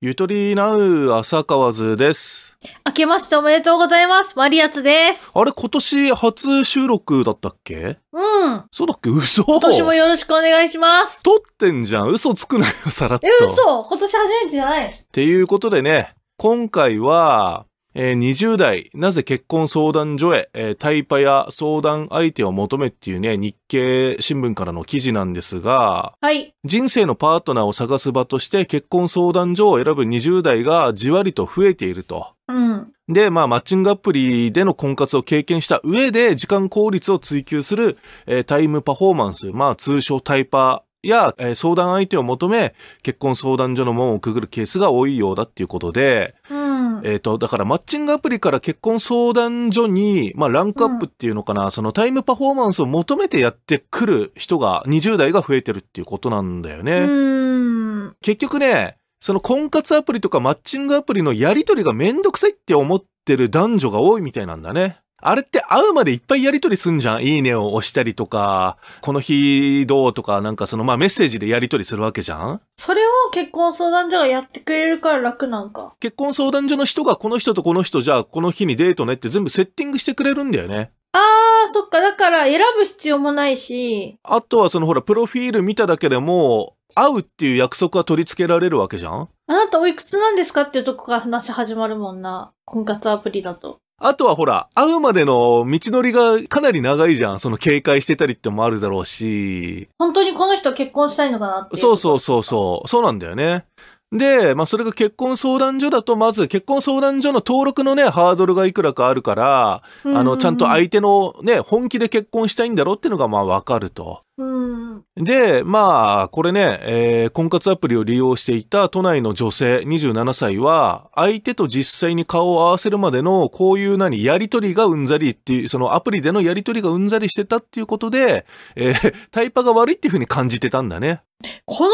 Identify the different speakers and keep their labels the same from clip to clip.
Speaker 1: ゆとりなう浅川図です。
Speaker 2: 明けましておめでとうございます。マリアツです。
Speaker 1: あれ、今年初収録だったっけ
Speaker 2: うん。そう
Speaker 1: だっけ嘘今年も
Speaker 2: よろしくお願いします。
Speaker 1: 撮ってんじゃん。嘘つくなよ、さらっと。え、嘘
Speaker 2: 今年初めてじゃな
Speaker 1: い。っていうことでね、今回は、えー、20代、なぜ結婚相談所へ、えー、タイパや相談相手を求めっていうね、日経新聞からの記事なんですが、はい。人生のパートナーを探す場として結婚相談所を選ぶ20代がじわりと増えていると。うん。で、まあ、マッチングアプリでの婚活を経験した上で、時間効率を追求する、えー、タイムパフォーマンス、まあ、通称タイパや、えー、相談相手を求め、結婚相談所の門をくぐるケースが多いようだっていうことで、う、えっ、ー、と、だからマッチングアプリから結婚相談所に、まあランクアップっていうのかな、うん、そのタイムパフォーマンスを求めてやってくる人が20代が増えてるっていうことなんだよね。結局ね、その婚活アプリとかマッチングアプリのやりとりがめんどくさいって思ってる男女が多いみたいなんだね。あれって会うまでいっぱいやりとりすんじゃんいいねを押したりとか、この日どうとか、なんかそのまあメッセージでやりとりするわけじゃん
Speaker 2: それを結婚相談所がやってくれるから楽なんか。
Speaker 1: 結婚相談所の人がこの人とこの人じゃあこの日にデートねって全部セッティングしてくれるんだよね。
Speaker 2: あー、そっか。だから選ぶ必要もないし。
Speaker 1: あとはそのほら、プロフィール見ただけでも、会うっていう約束は取り付けられるわけじゃん
Speaker 2: あなたおいくつなんですかっていうとこから話始まるもんな。婚活アプリだと。
Speaker 1: あとはほら、会うまでの道のりがかなり長いじゃん。その警戒してたりってもあるだろうし。
Speaker 2: 本当にこの人結婚したいのかなって
Speaker 1: そうそうそうそう。そうなんだよね。で、まあ、それが結婚相談所だと、まず結婚相談所の登録のね、ハードルがいくらかあるから、あの、ちゃんと相手のね、本気で結婚したいんだろうっていうのが、まわかると。で、まあ、これね、えー、婚活アプリを利用していた都内の女性27歳は、相手と実際に顔を合わせるまでの、こういう何、やりとりがうんざりっていう、そのアプリでのやりとりがうんざりしてたっていうことで、えー、タイパが悪いっていうふうに感じてたんだね。
Speaker 2: この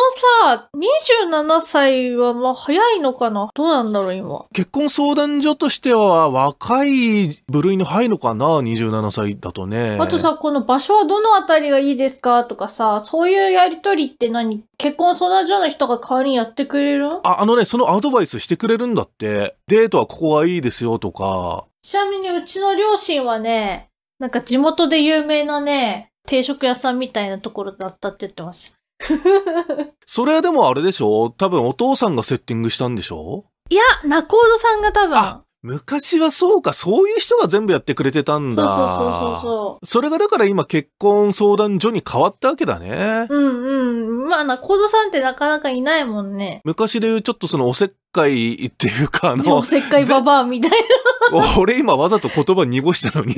Speaker 2: さ、27歳はまあ早いのかなどうなんだろう今。
Speaker 1: 結婚相談所としては若い部類に入るのかな ?27 歳だとね。あとさ、
Speaker 2: この場所はどのあたりがいいですかとかさ、そういうやりとりって何結婚相談所の人が代わりにやってくれる
Speaker 1: あ、あのね、そのアドバイスしてくれるんだって。デートはここがいいですよとか。
Speaker 2: ちなみにうちの両親はね、なんか地元で有名なね、定食屋さんみたいなところだったって言ってます。
Speaker 1: それでもあれでしょ多分お父さんがセッティングしたんでしょ
Speaker 2: いや、仲人さんが多分。
Speaker 1: 昔はそうか、そういう人が全部やってくれてたんだ。そうそうそうそうそれがだから今結婚相談所に変わったわけだね。
Speaker 2: うんうん。まあ、な、コードさんってなかなかいないもんね。
Speaker 1: 昔で言うちょっとそのおせっ界っていうか、あの。おせ
Speaker 2: っかいババアみたいな。
Speaker 1: 俺今わざと言葉濁したのに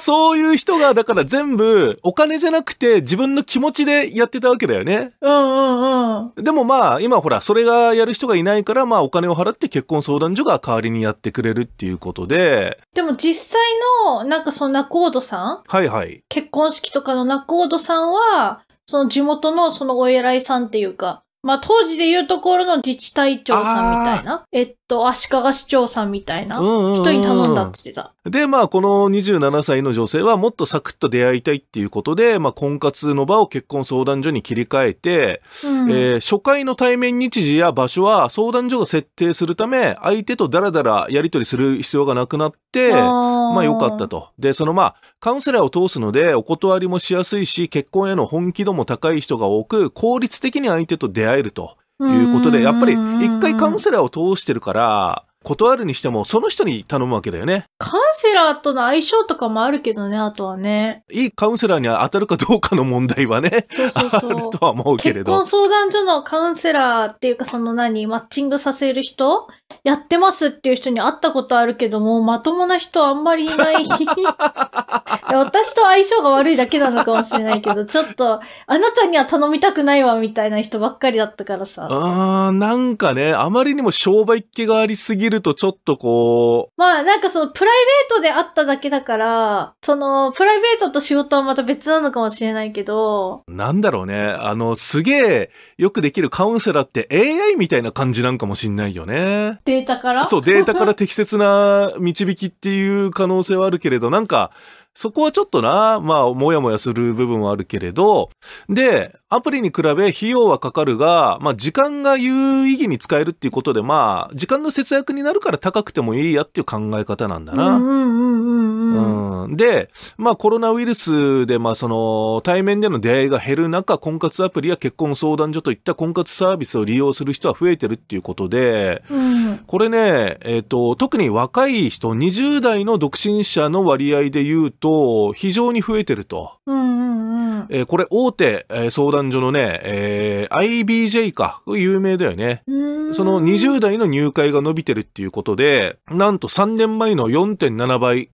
Speaker 1: そういう人が、だから全部お金じゃなくて自分の気持ちでやってたわけだよね。
Speaker 2: うんうん
Speaker 1: うん。でもまあ今ほら、それがやる人がいないから、まあお金を払って結婚相談所が代わりにやってくれるっていうことで。
Speaker 2: でも実際の、なんかそのードさんはいはい。結婚式とかの仲人さんは、その地元のそのお偉いさんっていうか、まあ、当時でいうところの自治体長さんみたいな。えっと、足利市長さんみたいな人に頼んだって言って
Speaker 1: た。で、まあ、この27歳の女性はもっとサクッと出会いたいっていうことで、まあ、婚活の場を結婚相談所に切り替えて、うん、えー、初回の対面日時や場所は相談所が設定するため、相手とダラダラやり取りする必要がなくなって、まあ、良かったと。で、そのまあ、カウンセラーを通すので、お断りもしやすいし、結婚への本気度も高い人が多く、効率的に相手と出会いえると
Speaker 2: いうことで、や
Speaker 1: っぱり一回カウンセラーを通してるから、断るにしても、その人に頼むわけだよね。カ
Speaker 2: ウンセラーとの相性とかもあるけどね、あとはね。
Speaker 1: いいカウンセラーに当たるかどうかの問題はね、そうそうそうあるとは思うけれど。結
Speaker 2: 婚相談所のカウンセラーっていうか、その何、マッチングさせる人やってますっていう人に会ったことあるけども、まともな人あんまりいない。い 私と相性が悪いだけなのかもしれないけど、ちょっと、あなたには頼みたくないわ、みたいな人ばっかりだったからさ。
Speaker 1: あー、なんかね、あまりにも商売っ気がありすぎるるとちょっとこ
Speaker 2: う。まあなんかそのプライベートで会っただけだから、そのプライベートと仕事はまた別なのかもしれないけど。
Speaker 1: なんだろうね。あの、すげえよくできるカウンセラーって AI みたいな感じなんかもしんないよね。
Speaker 2: データからそう、データから
Speaker 1: 適切な導きっていう可能性はあるけれど、なんか、そこはちょっとな、まあ、もやもやする部分はあるけれど、で、アプリに比べ費用はかかるが、まあ、時間が有意義に使えるっていうことで、まあ、時間の節約になるから高くてもいいやっていう考え方なんだな。で、まあコロナウイルスで、まあその対面での出会いが減る中、婚活アプリや結婚相談所といった婚活サービスを利用する人は増えてるっていうことで、うん、これね、えっ、ー、と、特に若い人、20代の独身者の割合で言うと、と、非常に増えてると。うんえー、これ、大手、えー、相談所のね、えー、IBJ か、有名だよね。その20代の入会が伸びてるっていうことで、なんと3年前の4.7倍。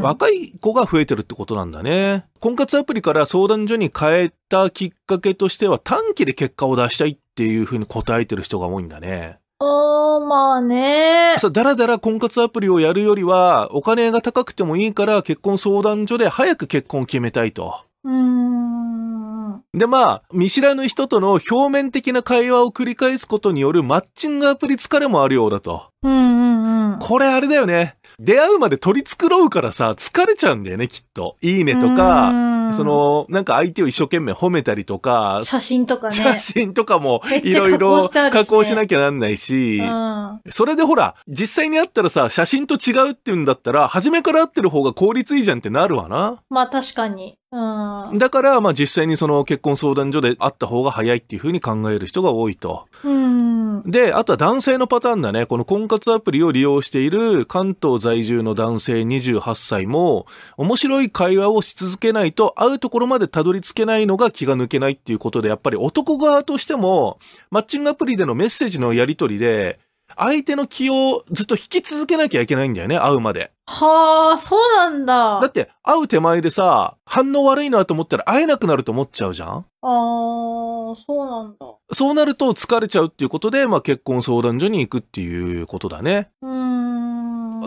Speaker 1: 若い子が増えてるってことなんだね。婚活アプリから相談所に変えたきっかけとしては、短期で結果を出したいっていうふうに答えてる人が多いんだね。
Speaker 2: ああ、まあね。さ、
Speaker 1: だらだら婚活アプリをやるよりは、お金が高くてもいいから結婚相談所で早く結婚決めたいと。
Speaker 2: うーん。
Speaker 1: で、まあ、見知らぬ人との表面的な会話を繰り返すことによるマッチングアプリ疲れもあるようだと。
Speaker 2: うんうんうん。こ
Speaker 1: れあれだよね。出会うまで取り繕うからさ、疲れちゃうんだよね、きっと。いいねとか、その、なんか相手を一生懸命褒めたりとか、写
Speaker 2: 真とかね。写真
Speaker 1: とかもいろいろ加工しなきゃなんないし、それでほら、実際に会ったらさ、写真と違うって言うんだったら、初めから会ってる方が効率いいじゃんってなるわな。
Speaker 2: まあ確かに。う
Speaker 1: ん、だから、まあ実際にその結婚相談所で会った方が早いっていうふうに考える人が多いと。うんで、あとは男性のパターンだね。この婚活アプリを利用している関東在住の男性28歳も、面白い会話をし続けないと、会うところまでたどり着けないのが気が抜けないっていうことで、やっぱり男側としても、マッチングアプリでのメッセージのやり取りで、相手の気をずっと引き続けなきゃいけないんだよね、会うまで。
Speaker 2: はあ、そうなんだ。
Speaker 1: だって、会う手前でさ、反応悪いなと思ったら会えなくなると思っちゃうじゃんあ
Speaker 2: あ。そうなんだ。
Speaker 1: そうなると疲れちゃうっていうことで、まあ、結婚相談所に行くっていうことだね。うん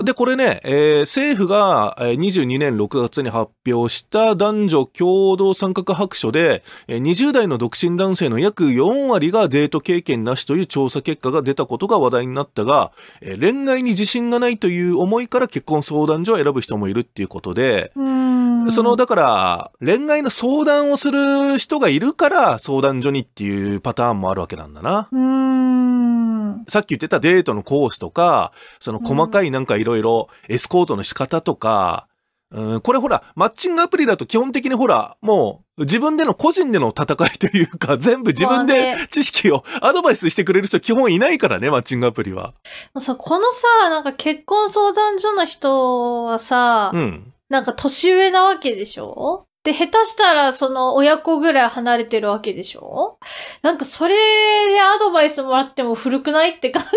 Speaker 1: で、これね、えー、政府が22年6月に発表した男女共同参画白書で、20代の独身男性の約4割がデート経験なしという調査結果が出たことが話題になったが、恋愛に自信がないという思いから結婚相談所を選ぶ人もいるっていうことで、その、だから、恋愛の相談をする人がいるから相談所にっていうパターンもあるわけなんだな。さっき言ってたデートのコースとか、その細かいなんかいろいろエスコートの仕方とか、うん、これほら、マッチングアプリだと基本的にほら、もう自分での個人での戦いというか、全部自分で知識をアドバイスしてくれる人基本いないからね、マッチングアプリは。
Speaker 2: さ、このさ、なんか結婚相談所の人はさ、うん、なんか年上なわけでしょで、下手したら、その、親子ぐらい離れてるわけでしょなんか、それでアドバイスもらっても古くないって感じ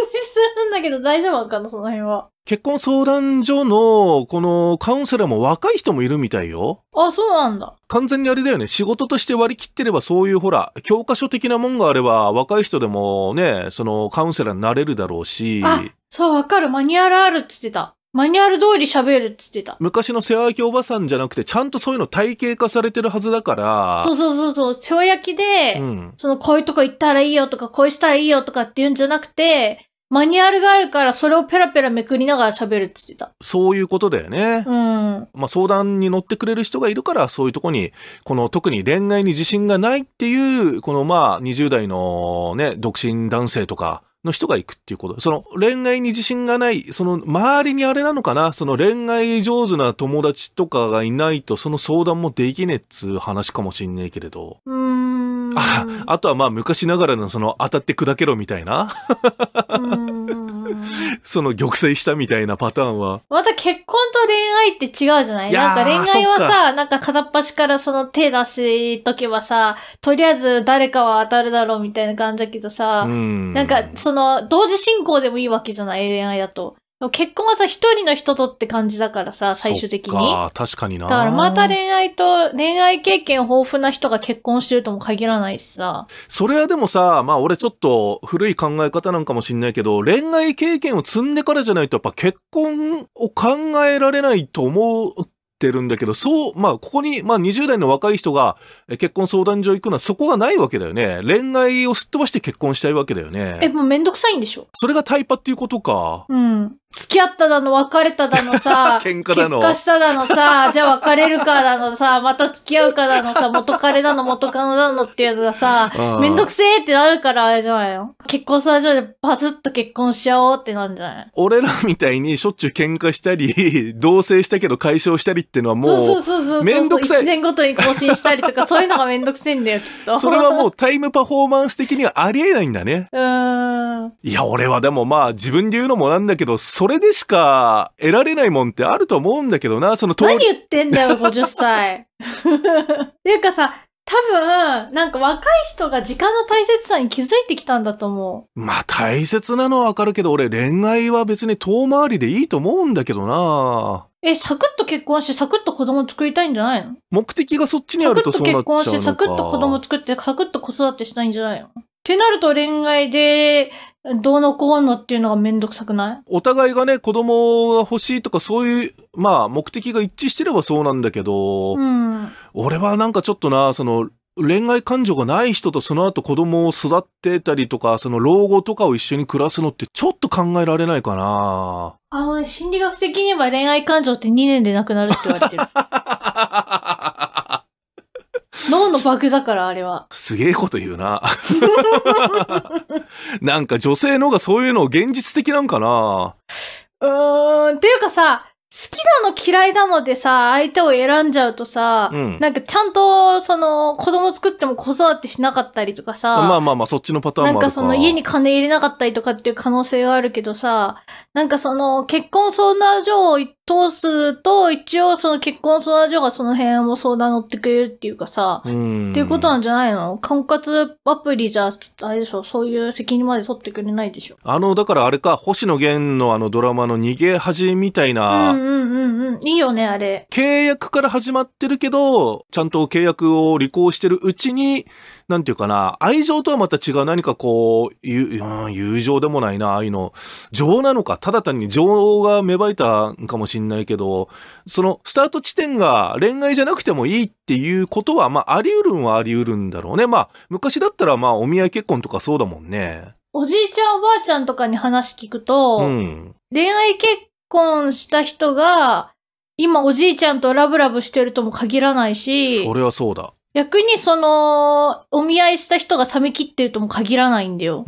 Speaker 2: なんだけど大丈夫かな、その辺は。
Speaker 1: 結婚相談所の、このカウンセラーも若い人もいるみたいよ。
Speaker 2: あ、そうなんだ。
Speaker 1: 完全にあれだよね。仕事として割り切ってればそういうほら、教科書的なもんがあれば、若い人でもね、そのカウンセラーになれるだろうし。あ、
Speaker 2: そう、わかる。マニュアルあるって言ってた。マニュアル通り喋るっつってた。
Speaker 1: 昔の世話焼きおばさんじゃなくて、ちゃんとそういうの体系化されてるはずだから。そう
Speaker 2: そうそうそう。世話焼きで、うん、そのこういうとこ行ったらいいよとか、こうしたらいいよとかって言うんじゃなくて、マニュアルがあるからそれをペラペラめくりながら喋るって言ってた。
Speaker 1: そういうことだよね。うん。まあ相談に乗ってくれる人がいるから、そういうとこに、この特に恋愛に自信がないっていう、このまあ20代のね、独身男性とか、の人が行くっていうこと。その恋愛に自信がない、その周りにあれなのかなその恋愛上手な友達とかがいないと、その相談もできねえっつう話かもしんねえけれど。うんああとはまあ昔ながらのその当たって砕けろみたいなその玉砕したみたいなパターンは。
Speaker 2: また結婚と恋愛って違うじゃないいなんか恋愛はさ、なんか片っ端からその手出すとけばさ、とりあえず誰かは当たるだろうみたいな感じだけどさ、んなんかその同時進行でもいいわけじゃない恋愛だと。結婚はさ、一人の人とって感じだからさ、最終的に。ああ、
Speaker 1: 確かにな。だからま
Speaker 2: た恋愛と、恋愛経験豊富な人が結婚してるとも限らないしさ。
Speaker 1: それはでもさ、まあ俺ちょっと古い考え方なんかもしんないけど、恋愛経験を積んでからじゃないとやっぱ結婚を考えられないと思う。てるんだけど、そう、まあ、ここに、まあ、20代の若い人が結婚相談所行くのはそこがないわけだよね。恋愛をすっ飛ばして結婚したいわけだよね。え、もうめんどくさいんでしょそれがタイパっていうことか。
Speaker 2: うん。付き合っただの、別れただのさ、喧嘩だの。喧嘩しただのさ、じゃあ別れるかだのさ、また付き合うかだのさ、元彼だの、元彼ノだのっていうのがさ、めんどくせえってなるからあれじゃないよ。結婚する初でパズッと結婚しちゃおうってなんじゃない
Speaker 1: 俺らみたいにしょっちゅう喧嘩したり、同棲したけど解消したりっていうのはもう、そうそうそうそうめんどくさい。一年ご
Speaker 2: とに更新したりとか、そういうのがめんどくせえんだよ、きっと。それはも
Speaker 1: うタイムパフォーマンス的にはありえないんだね。
Speaker 2: うん。
Speaker 1: いや、俺はでもまあ自分で言うのもなんだけど、それでしか得られないもんってあると思うんだけどな、そのり。何言っ
Speaker 2: てんだよ、50 歳。っていうかさ、多分、なんか若い人が時間の大切さに気づいてきたんだと思
Speaker 1: う。まあ大切なのはわかるけど、俺恋愛は別に遠回りでいいと思うんだけどな
Speaker 2: え、サクッと結婚して、サクッと子供作りたいんじゃないの
Speaker 1: 目的がそっちにあるとそうなっちゃうのかサクッと結婚して、サクッと子
Speaker 2: 供作って、サクッと子育てしたいんじゃないのってなると恋愛でどうのこうのっていうのがめんどくさくない
Speaker 1: お互いがね、子供が欲しいとかそういう、まあ目的が一致してればそうなんだけど、うん、俺はなんかちょっとな、その、恋愛感情がない人とその後子供を育てたりとか、その老後とかを一緒に暮らすのってちょっと考えられないかな
Speaker 2: あ心理学的には恋愛感情って2年でなくなるって言われてる。脳のバグだから、あれは。
Speaker 1: すげえこと言うな。なんか女性のがそういうの現実的なんかな
Speaker 2: うーん、っていうかさ、好きなの嫌いなのでさ、相手を選んじゃうとさ、うん、なんかちゃんと、その、子供作っても子育てしなかったりとかさ、まあま
Speaker 1: あまあ、そっちのパターンもなんかその、家に
Speaker 2: 金入れなかったりとかっていう可能性があるけどさ、なんかその、結婚相談所を行っ通すと、一応その結婚相談所がその辺も相談乗ってくれるっていうかさ、っていうことなんじゃないの婚活アプリじゃ、あれでしょ、そういう責任まで取ってくれないで
Speaker 1: しょ。あの、だからあれか、星野源のあのドラマの逃げ恥みたいな、うん
Speaker 2: うんうんうん。いいよね、あれ。
Speaker 1: 契約から始まってるけど、ちゃんと契約を履行してるうちに、なんていうかな、愛情とはまた違う何かこう、ゆうん友情でもないな、ああいうの。情なのか、ただ単に情が芽生えたんかもしれない。んないけど、そのスタート地点が恋愛じゃなくてもいいっていうことは、まあ、あり得るんはあり得るんだろうね。まあ、昔だったら、まあ、お見合い結婚とかそうだもんね。
Speaker 2: おじいちゃんおばあちゃんとかに話聞くと、うん、恋愛結婚した人が、今おじいちゃんとラブラブしてるとも限らないし、それはそうだ。逆にその、お見合いした人が冷め切ってるとも限らないんだよ。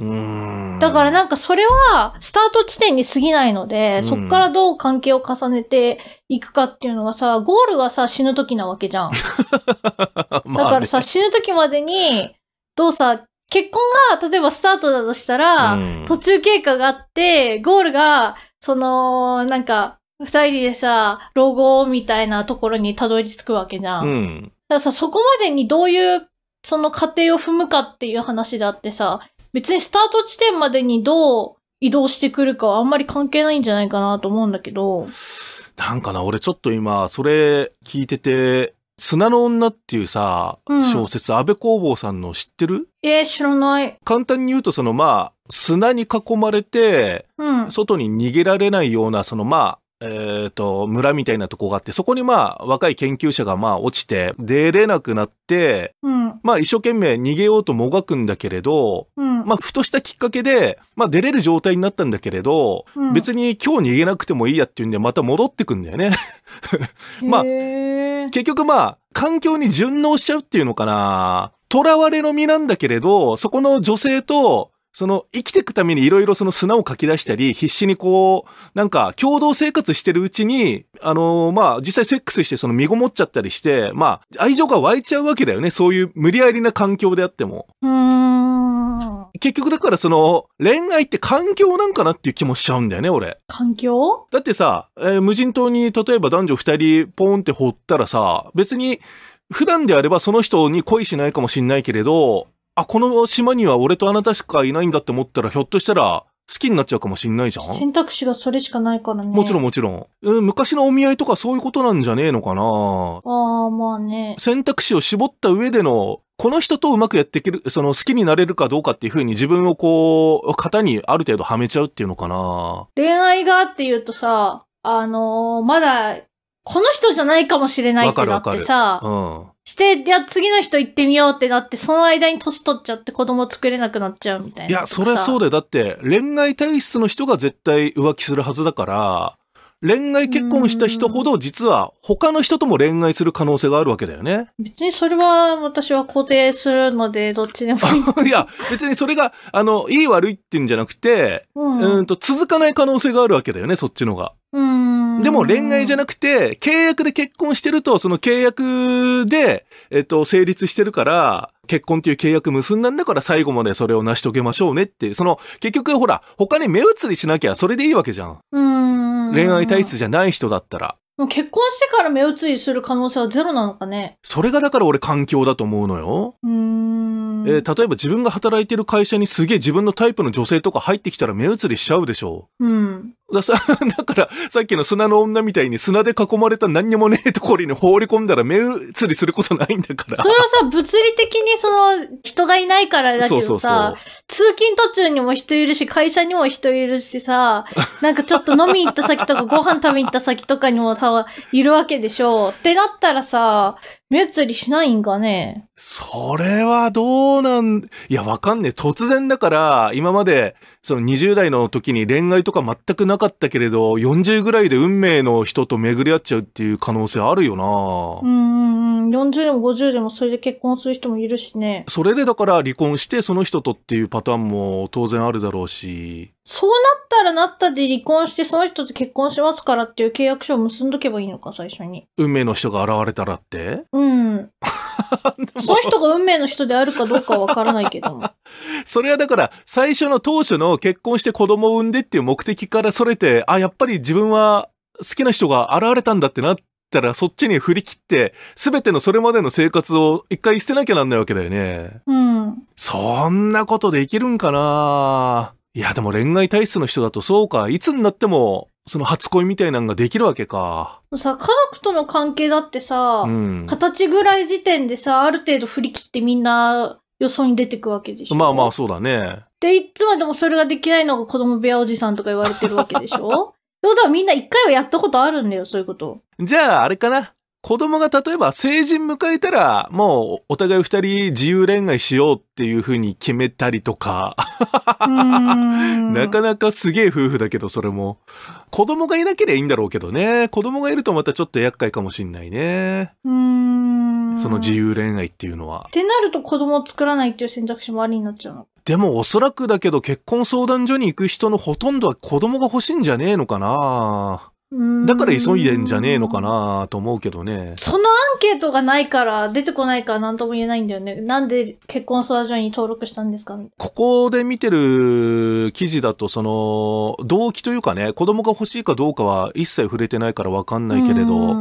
Speaker 2: だからなんかそれは、スタート地点に過ぎないので、そっからどう関係を重ねていくかっていうのがさ、ゴールがさ、死ぬ時なわけじゃん。だからさ、死ぬ時までに、どうさ、結婚が、例えばスタートだとしたら、途中経過があって、ゴールが、その、なんか、二人でさ、老後みたいなところにたどり着くわけじゃん。うんたださ、そこまでにどういうその過程を踏むかっていう話であってさ、別にスタート地点までにどう移動してくるかはあんまり関係ないんじゃないかなと思うんだけど。
Speaker 1: なんかな、俺ちょっと今、それ聞いてて、砂の女っていうさ、小説、安部公房さんの知ってる
Speaker 2: えー、知らない。
Speaker 1: 簡単に言うと、そのまあ、砂に囲まれて、うん、外に逃げられないような、そのまあ、えっ、と、村みたいなとこがあって、そこにまあ、若い研究者がまあ、落ちて、出れなくなって、うん、まあ、一生懸命逃げようともがくんだけれど、うん、まあ、ふとしたきっかけで、まあ、出れる状態になったんだけれど、うん、別に今日逃げなくてもいいやっていうんで、また戻ってくんだよね。まあ、結局まあ、環境に順応しちゃうっていうのかな。囚われの身なんだけれど、そこの女性とその生きていくためにいろいろその砂をかき出したり、必死にこう、なんか共同生活してるうちに、あのまあ、実際セックスしてその身ごもっちゃったりして、まあ、愛情が湧いちゃうわけだよね。そういう無理やりな環境であっても。結局だからその、恋愛って環境なんかなっていう気もしちゃうんだよね、俺。環境だってさ、えー、無人島に例えば男女二人ポーンって放ったらさ、別に、普段であればその人に恋しないかもしんないけれど、あ、この島には俺とあなたしかいないんだって思ったら、ひょっとしたら、好きになっちゃうかもしんないじゃん選
Speaker 2: 択肢がそれしかないからね。もちろ
Speaker 1: んもちろん。うん、昔のお見合いとかそういうことなんじゃねえのかなあ
Speaker 2: あ、まあね。
Speaker 1: 選択肢を絞った上での、この人とうまくやっていける、その好きになれるかどうかっていうふうに自分をこう、型にある程度はめちゃうっていうのかな
Speaker 2: 恋愛がっていうとさ、あのー、まだ、この人じゃないかもしれないってだってさ、うん、して、じゃあ次の人行ってみようってなって、その間に年取っちゃって子供作れなくなっちゃうみたいな。いや、それそう
Speaker 1: だよ。だって、恋愛体質の人が絶対浮気するはずだから、恋愛結婚した人ほど実は他の人とも恋愛する可能性があるわけだよね。
Speaker 2: 別にそれは私は肯定するのでどっちでもい
Speaker 1: い。いや、別にそれが、あの、いい悪いっていうんじゃなくて、うん、うんと続かない可能性があるわけだよね、そっちのが。でも恋愛じゃなくて、契約で結婚してると、その契約で、えっと、成立してるから、結婚っていう契約結んだんだから最後までそれを成し遂げましょうねっていう、その、結局ほら、他に目移りしなきゃそれでいいわけじゃん。うん恋愛体質じゃない人だったら。もう
Speaker 2: 結婚してから目移りする可能性はゼロなのかね
Speaker 1: それがだから俺環境だと思うのよ。うん。えー、例えば自分が働いてる会社にすげえ自分のタイプの女性とか入ってきたら目移りしちゃうでしょう。うん。ださ だから、さっきの砂の女みたいに砂で囲まれた何にもねえところに放り込んだら目移りすることないんだから。それ
Speaker 2: はさ、物理的にその人がいないからだけどさ、通勤途中にも人いるし、会社にも人いるしさ、なんかちょっと飲み行った先とかご飯食べ行った先とかにもさ、いるわけでしょう。ってなったらさ、目移りしないんかね
Speaker 1: それはどうなん、いや、わかんねえ。突然だから、今までその20代の時に恋愛とか全くなかったけれど、40ぐらいで運命の人と巡り合っちゃうっていう可能性あるよなう
Speaker 2: ん、40でも50でもそれで結婚する人もいるしね。
Speaker 1: それでだから離婚してその人とっていうパターンも当然あるだろうし。
Speaker 2: そうなったらなったで離婚してその人と結婚しますからっていう契約書を結んどけばいいのか、最初に。
Speaker 1: 運命の人が現れたらって
Speaker 2: うん。その人が運命の人であるかどうかはわからないけども。
Speaker 1: それはだから、最初の当初の結婚して子供を産んでっていう目的からそれて、あ、やっぱり自分は好きな人が現れたんだってなったら、そっちに振り切って、すべてのそれまでの生活を一回捨てなきゃなんないわけだよね。うん。そんなことできるんかないや、でも恋愛体質の人だとそうか。いつになってもその初恋みたいなんができるわけか。
Speaker 2: さ、家族との関係だってさ、形ぐらい時点でさ、ある程度振り切ってみんな予想に出てくわけでしょ。ま
Speaker 1: あまあ、そうだね。
Speaker 2: で、いつまでもそれができないのが子供部屋おじさんとか言われてるわけでしょ。ってことはみんな一回はやったことあるんだよ、そういうこと。
Speaker 1: じゃあ、あれかな。子供が例えば成人迎えたら、もうお互い二人自由恋愛しようっていう風に決めたりとか。なかなかすげえ夫婦だけど、それも。子供がいなければいいんだろうけどね。子供がいるとまたちょっと厄介かもしんないね。
Speaker 2: その自
Speaker 1: 由恋愛っていうのは。っ
Speaker 2: てなると子供を作らないっていう選択肢もありになっちゃうの
Speaker 1: でもおそらくだけど結婚相談所に行く人のほとんどは子供が欲しいんじゃねえのかな
Speaker 2: だから急いでん
Speaker 1: じゃねえのかなと思うけどね。そ
Speaker 2: のアンケートがないから出てこないから何とも言えないんだよね。なんで結婚相談所に登録したんですか
Speaker 1: ここで見てる記事だと、その、動機というかね、子供が欲しいかどうかは一切触れてないからわかんないけれど、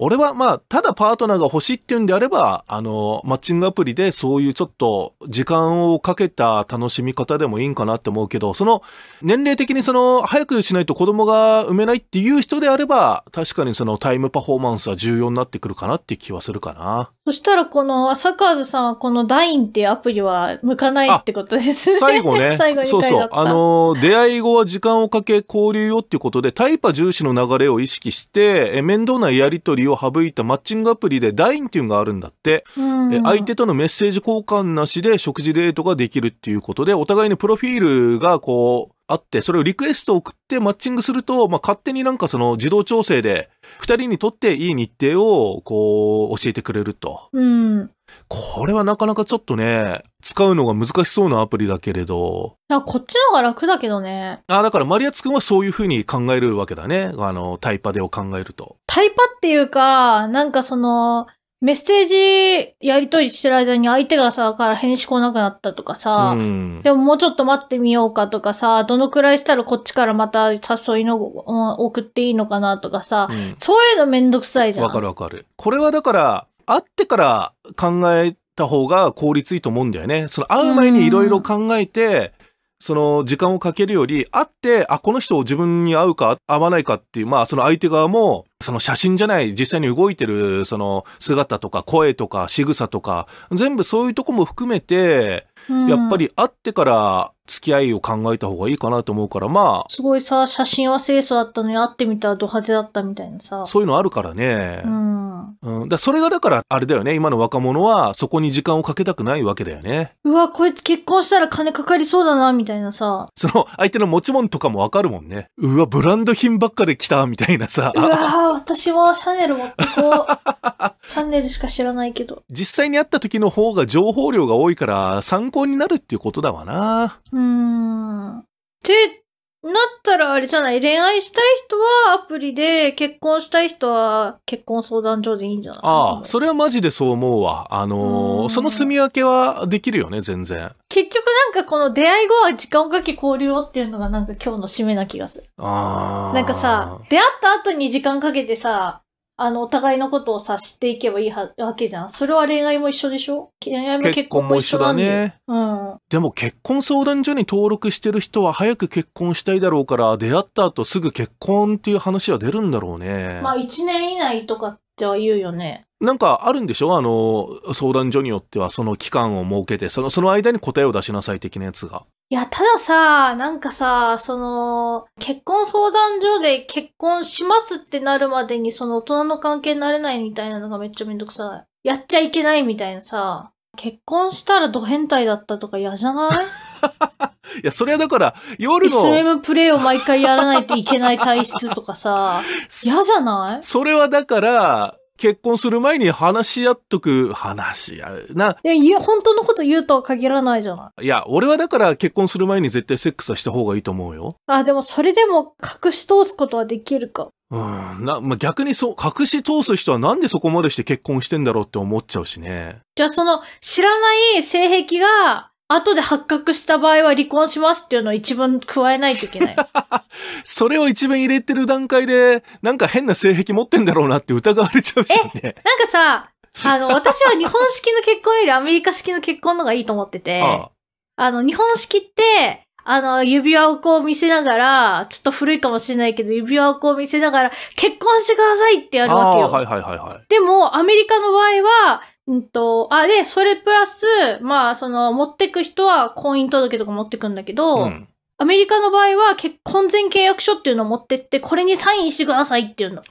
Speaker 1: 俺はまあ、ただパートナーが欲しいっていうんであれば、あの、マッチングアプリでそういうちょっと時間をかけた楽しみ方でもいいんかなって思うけど、その、年齢的にその、早くしないと子供が産めないっていう人であれば、確かにそのタイムパフォーマンスは重要になってくるかなって気はするかな。
Speaker 2: そしたらこの、サカーズさんはこのダインっていうアプリは向かないってことですね。最後ね。最後にそうそう。あ
Speaker 1: の、出会い後は時間をかけ交流をっていうことで、タイパ重視の流れを意識して、面倒なやりとりを省いたマッチングアプリで l i n っていうのがあるんだって、え相手とのメッセージ交換なしで食事デートができるっていうことでお互いにプロフィールがこうあって、それをリクエストを送ってマッチングすると、まあ、勝手になんかその自動調整で、2人にとっていい日程を、こう、教えてくれると。うん。これはなかなかちょっとね、使うのが難しそうなアプリだけれど。
Speaker 2: こっちの方が楽だけどね。
Speaker 1: あ、だからマリアツくんはそういうふうに考えるわけだね。あの、タイパでを考えると。
Speaker 2: タイパっていうか、なんかその、メッセージやりとりしてる間に相手がさ、から返事来なくなったとかさ、うん、でももうちょっと待ってみようかとかさ、どのくらいしたらこっちからまた誘いの、送っていいのかなとかさ、うん、そういうのめんどくさいじゃん。わか
Speaker 1: るわかる。これはだから、会ってから考えた方が効率いいと思うんだよね。その会う前にいろいろ考えて、その時間をかけるより、会って、あ、この人を自分に会うか会わないかっていう、まあその相手側も、その写真じゃない、実際に動いてる、その姿とか声とか仕草とか、全部そういうとこも含めて、やっぱり会ってから付き合いを考えた方がいいかなと思うから、まあ。す
Speaker 2: ごいさ、写真は清楚だったのに会ってみたらド派手だったみたいなさ。
Speaker 1: そういうのあるからね。うん。うん、だそれがだから、あれだよね。今の若者は、そこに時間をかけたくないわけだよね。
Speaker 2: うわ、こいつ結婚したら金かかりそうだな、みたいなさ。
Speaker 1: その、相手の持ち物とかもわかるもんね。うわ、ブランド品ばっかで来た、みたいなさ。う
Speaker 2: わ、私もシャネル持ってこう。ャ ャネルしか知らないけど。
Speaker 1: 実際に会った時の方が情報量が多いから、参考になるっていうことだわな。
Speaker 2: うんうん。ってなったらあれじゃない、恋愛したい人はアプリで、結婚したい人は結婚相談所でいいんじゃない
Speaker 1: ああ、それはマジでそう思うわ。あのー、その住み分けはできるよね、全然。
Speaker 2: 結局なんかこの出会い後は時間をかけ交流をっていうのがなんか今日の締めな気がする。
Speaker 1: あ
Speaker 2: あ。なんかさ、出会った後に時間かけてさ、あの、お互いのことを察していけばいいわけじゃん。それは恋愛も一緒でしょ恋愛も結婚も一緒だね。うん。
Speaker 1: でも結婚相談所に登録してる人は早く結婚したいだろうから、出会った後すぐ結婚っていう話は出るんだろうね。まあ
Speaker 2: 1年以内とかっては言うよね。
Speaker 1: なんかあるんでしょあの、相談所によってはその期間を設けて、その、その間に答えを出しなさい的なやつが。
Speaker 2: いや、たださ、なんかさ、その、結婚相談所で結婚しますってなるまでに、その大人の関係になれないみたいなのがめっちゃめんどくさい。やっちゃいけないみたいなさ、結婚したらド変態だったとか嫌じゃない い
Speaker 1: や、それはだから、夜の。SM
Speaker 2: プレイを毎回やらないといけない体質とかさ、嫌じゃな
Speaker 1: いそれはだから、結婚する前に話し合っとく、話し合うな。い
Speaker 2: や、本当のこと言うとは限らないじゃな
Speaker 1: い。いや、俺はだから結婚する前に絶対セックスはした方がいいと思うよ。
Speaker 2: あ、でもそれでも隠し通すことはできるか。
Speaker 1: うん、な、まあ、逆にそう、隠し通す人はなんでそこまでして結婚してんだろうって思っちゃうしね。
Speaker 2: じゃあその、知らない性癖が、後で発覚した場合は離婚しますっていうのを一文加えないといけない。
Speaker 1: それを一文入れてる段階で、なんか変な性癖持ってんだろうなって疑われちゃうしね。え、
Speaker 2: なんかさ、あの、私は日本式の結婚よりアメリカ式の結婚の方がいいと思ってて、あああの、日本式って、あの、指輪をこう見せながら、ちょっと古いかもしれないけど、指輪をこう見せながら、結婚してくださいってやるわけよ。はいはいはいはい。でも、アメリカの場合は、うんと、あ、で、それプラス、まあ、その、持ってく人は婚姻届とか持ってくんだけど、うんアメリカの場合は結婚前契約書っていうのを持ってって、これにサインしてくださいっていうんだって。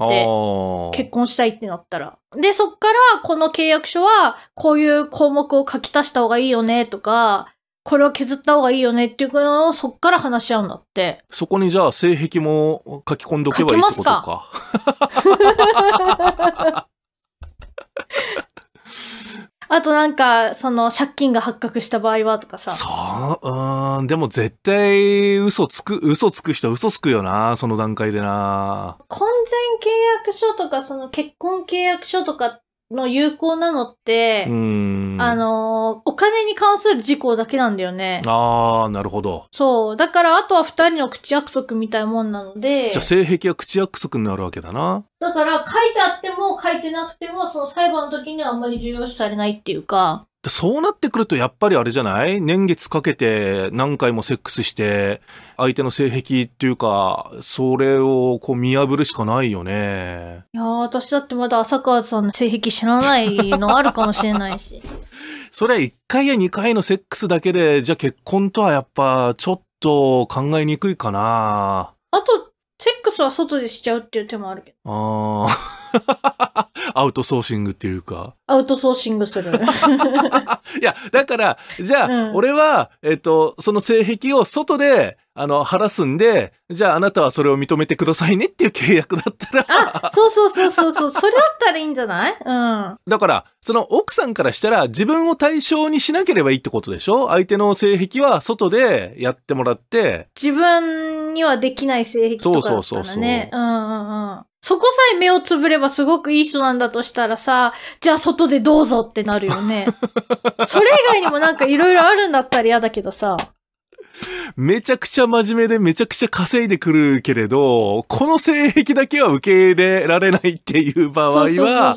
Speaker 2: 結婚したいってなったら。で、そっからこの契約書はこういう項目を書き足した方がいいよねとか、これを削った方がいいよねっていうのをそっから話し合うんだって。
Speaker 1: そこにじゃあ性癖も書き込んでおけばいいってことか。書きますか。
Speaker 2: あとなんか、その、借金が発覚した場合はとかさ。そ
Speaker 1: う、うん、でも絶対嘘つく、嘘つく人は嘘つくよな、その段階でな。
Speaker 2: 婚前契約書とか、その結婚契約書とかっの有効なのって、あ
Speaker 1: の、
Speaker 2: お金に関する事項だけなんだよね。
Speaker 1: ああ、なるほど。
Speaker 2: そう。だから、あとは二人の口約束みたいなもんなので。じゃあ、性
Speaker 1: 癖は口約束になるわけだな。
Speaker 2: だから、書いてあっても書いてなくても、その裁判の時にはあんまり重要視されないっていうか。
Speaker 1: そうなってくるとやっぱりあれじゃない年月かけて何回もセックスして相手の性癖っていうかそれをこう見破るしかないよね。
Speaker 2: いや私だってまだ浅川さんの性癖知らないのあるかもしれないし。
Speaker 1: それは1回や2回のセックスだけでじゃあ結婚とはやっぱちょっと考えにくいかな。
Speaker 2: あとスは外でしちゃうっていう手もあるけ
Speaker 1: ど。ああ。アウトソーシングっていうか。
Speaker 2: アウトソーシングする。い
Speaker 1: や、だから、じゃあ、うん、俺は、えっ、ー、と、その性癖を外で、あの、晴らすんで、じゃああなたはそれを認めてくださいねっていう契約だった
Speaker 2: ら。あ、そうそうそうそうそう、それだったらいいんじゃないうん。
Speaker 1: だから、その奥さんからしたら自分を対象にしなければいいってことでしょ相手の性癖は外でやってもらって。
Speaker 2: 自分にはできない性癖とかだったね。そうそうそうんうんうん。そこさえ目をつぶればすごくいい人なんだとしたらさ、じゃあ外でどうぞってなるよね。それ以外にもなんかいろいろあるんだったら嫌だけどさ。
Speaker 1: めちゃくちゃ真面目でめちゃくちゃ稼いでくるけれど、この性癖だけは受け入れられないっていう場合は、じゃ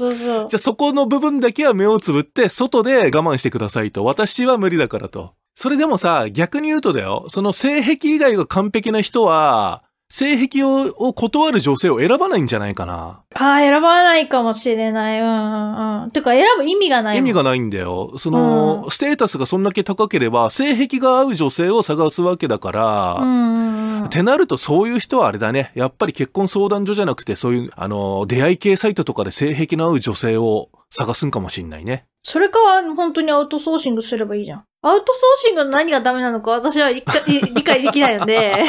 Speaker 1: あそこの部分だけは目をつぶって、外で我慢してくださいと。私は無理だからと。それでもさ、逆に言うとだよ、その性癖以外が完璧な人は、性癖をを断る女性を選ばないんじゃないかな。
Speaker 2: ああ、選ばないかもしれない。うんうんうん。てか、選ぶ意味がない。意味
Speaker 1: がないんだよ。その、うん、ステータスがそんだけ高ければ、性癖が合う女性を探すわけだから、うんってなると、そういう人はあれだね。やっぱり結婚相談所じゃなくて、そういう、あの、出会い系サイトとかで性癖の合う女性を探すんかもしんないね。
Speaker 2: それか、本当にアウトソーシングすればいいじゃん。アウトソーシングの何がダメなのか私は 理解できないので。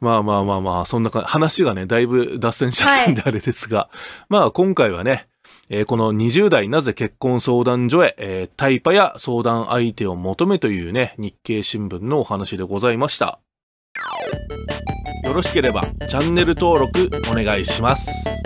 Speaker 1: まあまあまあまあ、そんな話がね、だいぶ脱線しちゃったんであれですが、はい、まあ今回はね、えー、この20代なぜ結婚相談所へ、えー、タイパや相談相手を求めというね、日経新聞のお話でございました。よろしければチャンネル登録お願いします。